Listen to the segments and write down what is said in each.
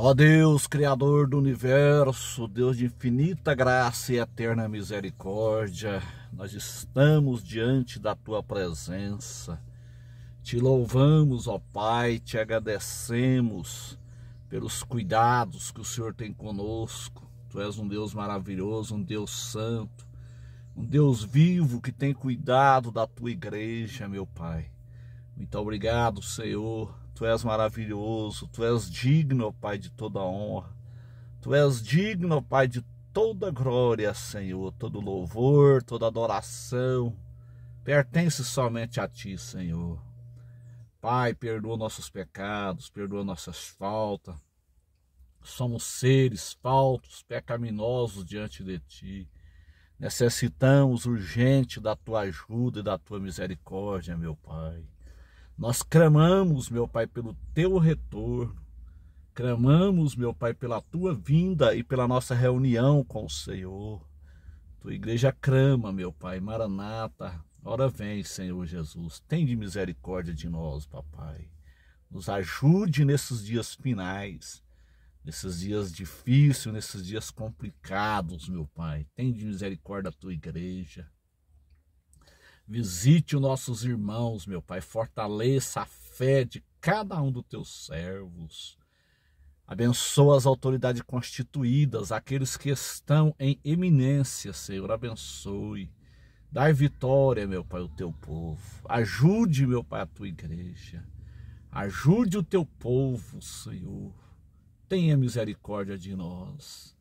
Ó Deus, Criador do universo, Deus de infinita graça e eterna misericórdia, nós estamos diante da tua presença. Te louvamos, ó Pai, te agradecemos pelos cuidados que o Senhor tem conosco. Tu és um Deus maravilhoso, um Deus santo, um Deus vivo que tem cuidado da tua igreja, meu Pai. Muito obrigado, Senhor, Tu és maravilhoso, tu és digno, Pai, de toda honra. Tu és digno, Pai, de toda glória, Senhor, todo louvor, toda adoração. Pertence somente a ti, Senhor. Pai, perdoa nossos pecados, perdoa nossas faltas. Somos seres faltos, pecaminosos diante de ti. Necessitamos urgente da tua ajuda e da tua misericórdia, meu Pai. Nós clamamos, meu Pai, pelo teu retorno. Clamamos, meu Pai, pela tua vinda e pela nossa reunião com o Senhor. Tua igreja crama, meu Pai, Maranata. Ora vem, Senhor Jesus. Tende misericórdia de nós, papai. Nos ajude nesses dias finais, nesses dias difíceis, nesses dias complicados, meu Pai. Tende misericórdia da tua igreja. Visite os nossos irmãos, meu Pai. Fortaleça a fé de cada um dos teus servos. Abençoa as autoridades constituídas, aqueles que estão em eminência, Senhor. Abençoe. Dai vitória, meu Pai, ao teu povo. Ajude, meu Pai, a tua igreja. Ajude o teu povo, Senhor. Tenha misericórdia de nós.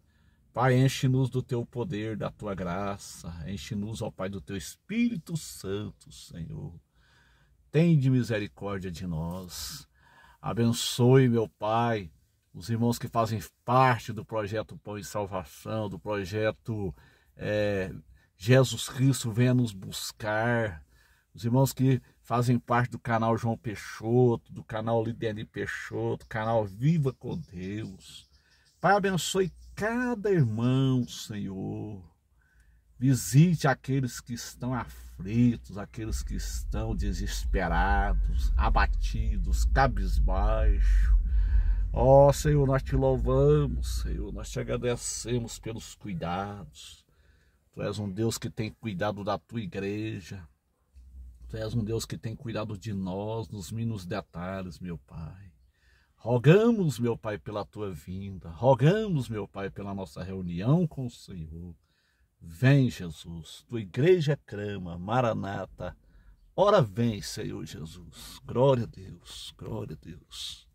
Pai, enche-nos do teu poder, da tua graça, enche-nos, ó Pai, do teu Espírito Santo, Senhor. Tende misericórdia de nós. Abençoe, meu Pai, os irmãos que fazem parte do projeto Pão e Salvação, do projeto é, Jesus Cristo venha nos buscar. Os irmãos que fazem parte do canal João Peixoto, do canal Lidiane Peixoto, canal Viva com Deus. Pai, abençoe cada irmão, Senhor. Visite aqueles que estão aflitos, aqueles que estão desesperados, abatidos, cabisbaixos. Ó oh, Senhor, nós te louvamos, Senhor, nós te agradecemos pelos cuidados. Tu és um Deus que tem cuidado da tua igreja. Tu és um Deus que tem cuidado de nós nos mínimos detalhes, meu Pai. Rogamos, meu Pai, pela tua vinda, rogamos, meu Pai, pela nossa reunião com o Senhor. Vem, Jesus, tua igreja crama, Maranata. Ora vem, Senhor Jesus. Glória a Deus, glória a Deus.